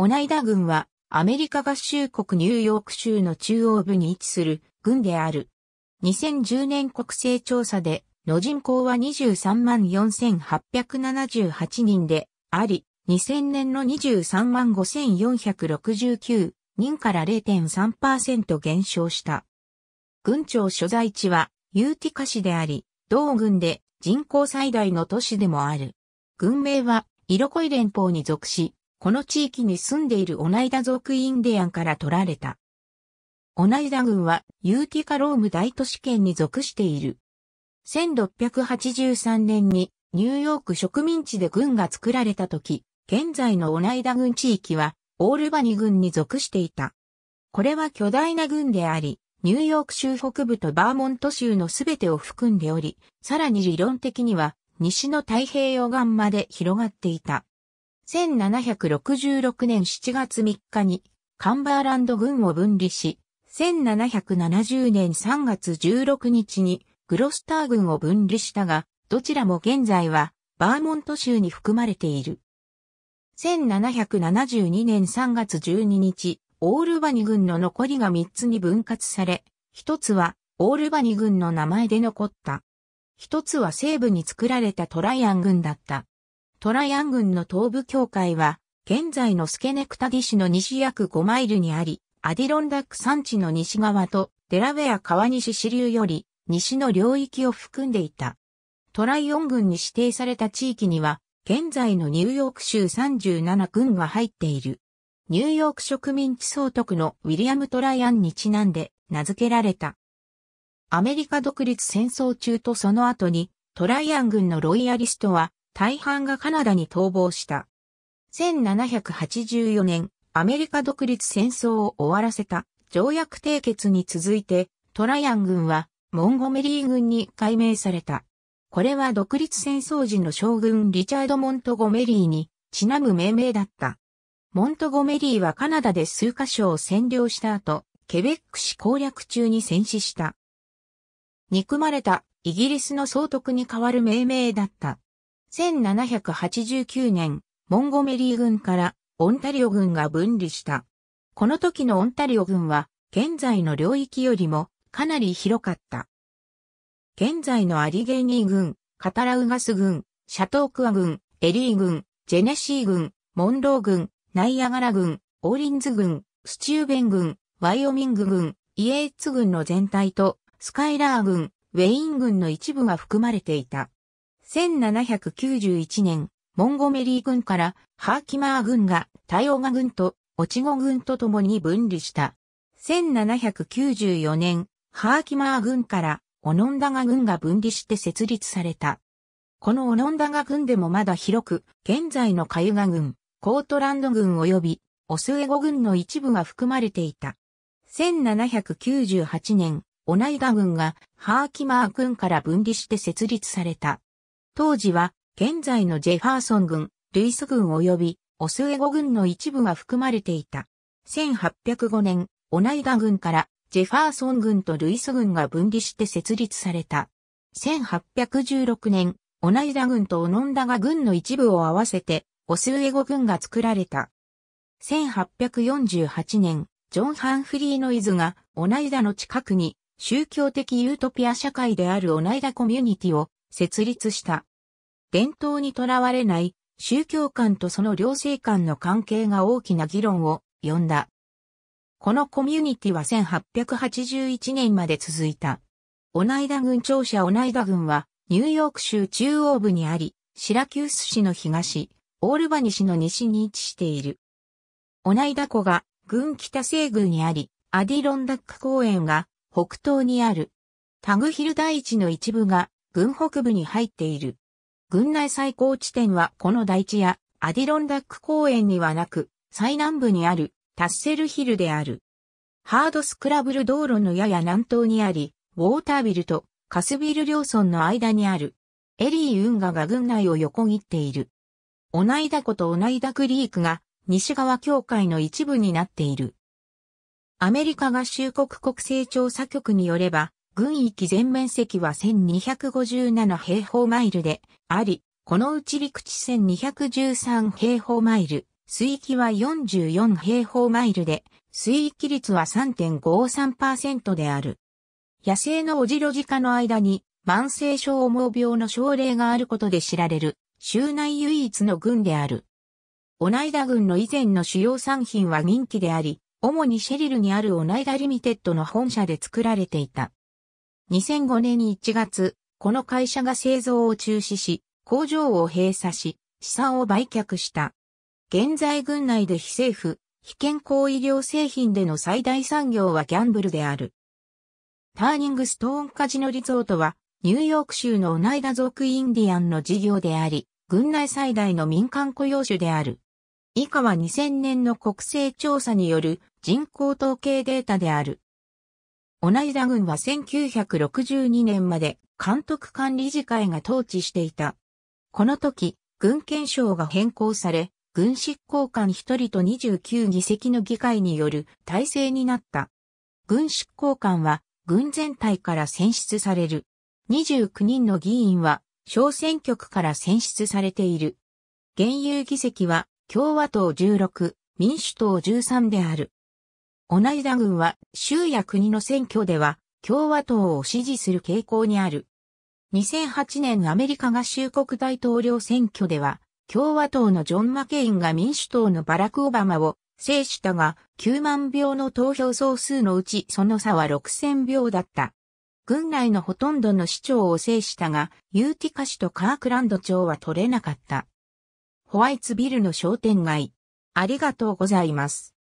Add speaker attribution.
Speaker 1: オナイダ軍はアメリカ合衆国ニューヨーク州の中央部に位置する軍である。2010年国勢調査での人口は23万4878人であり、2000年の23万5469人から0.3%減少した。軍庁所在地はユーティカ市であり、同軍で人口最大の都市でもある。軍名はイロコイ連邦に属し、この地域に住んでいるオナイダ族インディアンから取られた。オナイダ軍はユーティカローム大都市圏に属している。1683年にニューヨーク植民地で軍が作られた時、現在のオナイダ軍地域はオールバニ軍に属していた。これは巨大な軍であり、ニューヨーク州北部とバーモント州のすべてを含んでおり、さらに理論的には西の太平洋岸まで広がっていた。1766年7月3日にカンバーランド軍を分離し、1770年3月16日にグロスター軍を分離したが、どちらも現在はバーモント州に含まれている。1772年3月12日、オールバニ軍の残りが3つに分割され、1つはオールバニ軍の名前で残った。1つは西部に作られたトライアン軍だった。トライアン郡の東部境界は、現在のスケネクタディ市の西約5マイルにあり、アディロンダック山地の西側とデラウェア川西支流より西の領域を含んでいた。トライオン郡に指定された地域には、現在のニューヨーク州37郡が入っている。ニューヨーク植民地総督のウィリアム・トライアンにちなんで名付けられた。アメリカ独立戦争中とその後にトライアン軍のロイヤリストは大半がカナダに逃亡した。1784年、アメリカ独立戦争を終わらせた条約締結に続いて、トライアン軍はモンゴメリー軍に改名された。これは独立戦争時の将軍リチャード・モントゴメリーにちなむ命名だった。モントゴメリーはカナダで数カ所を占領した後、ケベック市攻略中に戦死した。憎まれたイギリスの総督に代わる命名だった。1789年、モンゴメリー軍からオンタリオ軍が分離した。この時のオンタリオ軍は、現在の領域よりもかなり広かった。現在のアリゲーニー軍、カタラウガス軍、シャトークア軍、エリー軍、ジェネシー軍、モンロー軍、ナイアガラ軍、オーリンズ軍、スチューベン軍、ワイオミング軍、イエーツ軍の全体と、スカイラー軍、ウェイン軍の一部が含まれていた。1791年、モンゴメリー軍からハーキマー軍がタイオガ軍とオチゴ軍と共に分離した。1794年、ハーキマー軍からオノンダガ軍が分離して設立された。このオノンダガ軍でもまだ広く、現在のカユガ軍、コートランド軍及びオスエゴ軍の一部が含まれていた。1798年、オナイガ軍がハーキマー軍から分離して設立された。当時は、現在のジェファーソン軍、ルイス軍及び、オスエゴ軍の一部が含まれていた。1805年、オナイダ軍から、ジェファーソン軍とルイス軍が分離して設立された。1816年、オナイダ軍とオノンダが軍の一部を合わせて、オスウエゴ軍が作られた。1848年、ジョン・ハンフリーノイズが、オナイダの近くに、宗教的ユートピア社会であるオナイダコミュニティを設立した。伝統にとらわれない宗教観とその両性観の関係が大きな議論を呼んだ。このコミュニティは1881年まで続いた。オナイダ軍庁舎オナイダ軍はニューヨーク州中央部にあり、シラキュース市の東、オールバニ市の西に位置している。オナイダ湖が軍北西宮にあり、アディロンダック公園が北東にある。タグヒル大地の一部が郡北部に入っている。郡内最高地点はこの台地やアディロンダック公園にはなく、最南部にあるタッセルヒルである。ハードスクラブル道路のやや南東にあり、ウォータービルとカスビル両村の間にある。エリー運河が郡内を横切っている。オナイダ湖とオナイダクリークが西側境界の一部になっている。アメリカ合衆国国勢調査局によれば、軍域全面積は1257平方マイルであり、このうち陸地1213平方マイル、水域は44平方マイルで、水域率は3.53%である。野生のオジロジカの間に慢性症毛病の症例があることで知られる、州内唯一の軍である。オナイダ軍の以前の主要産品は人気であり、主にシェリルにあるオナイダリミテッドの本社で作られていた。2005年1月、この会社が製造を中止し、工場を閉鎖し、資産を売却した。現在軍内で非政府、非健康医療製品での最大産業はギャンブルである。ターニングストーンカジノリゾートは、ニューヨーク州のオナイダ族インディアンの事業であり、軍内最大の民間雇用種である。以下は2000年の国勢調査による人口統計データである。オナイダ郡は1962年まで監督管理事会が統治していた。この時、軍憲章が変更され、軍執行官1人と29議席の議会による体制になった。軍執行官は軍全体から選出される。29人の議員は小選挙区から選出されている。現有議席は共和党16、民主党13である。オナイダ軍は州や国の選挙では共和党を支持する傾向にある。2008年アメリカ合衆国大統領選挙では共和党のジョン・マケインが民主党のバラク・オバマを制したが9万票の投票総数のうちその差は6000票だった。軍内のほとんどの市長を制したが、ユーティカ市とカークランド町は取れなかった。ホワイツビルの商店街。ありがとうございます。